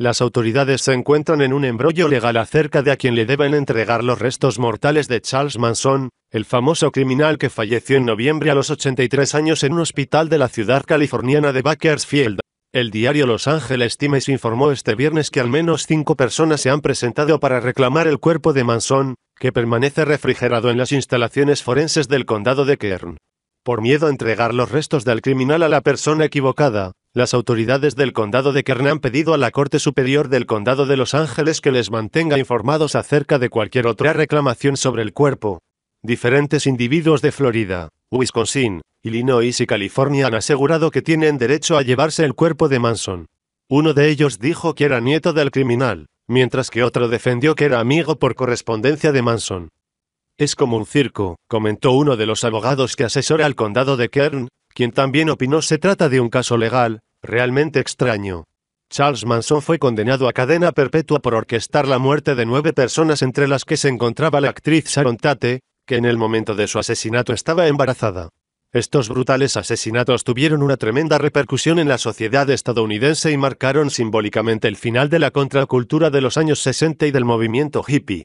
Las autoridades se encuentran en un embrollo legal acerca de a quien le deben entregar los restos mortales de Charles Manson, el famoso criminal que falleció en noviembre a los 83 años en un hospital de la ciudad californiana de Bakersfield. El diario Los Ángeles Times informó este viernes que al menos cinco personas se han presentado para reclamar el cuerpo de Manson, que permanece refrigerado en las instalaciones forenses del condado de Kern. Por miedo a entregar los restos del criminal a la persona equivocada, las autoridades del condado de Kern han pedido a la Corte Superior del Condado de Los Ángeles que les mantenga informados acerca de cualquier otra reclamación sobre el cuerpo. Diferentes individuos de Florida, Wisconsin, Illinois y California han asegurado que tienen derecho a llevarse el cuerpo de Manson. Uno de ellos dijo que era nieto del criminal, mientras que otro defendió que era amigo por correspondencia de Manson. Es como un circo, comentó uno de los abogados que asesora al condado de Kern, quien también opinó se trata de un caso legal, realmente extraño. Charles Manson fue condenado a cadena perpetua por orquestar la muerte de nueve personas entre las que se encontraba la actriz Sharon Tate, que en el momento de su asesinato estaba embarazada. Estos brutales asesinatos tuvieron una tremenda repercusión en la sociedad estadounidense y marcaron simbólicamente el final de la contracultura de los años 60 y del movimiento hippie.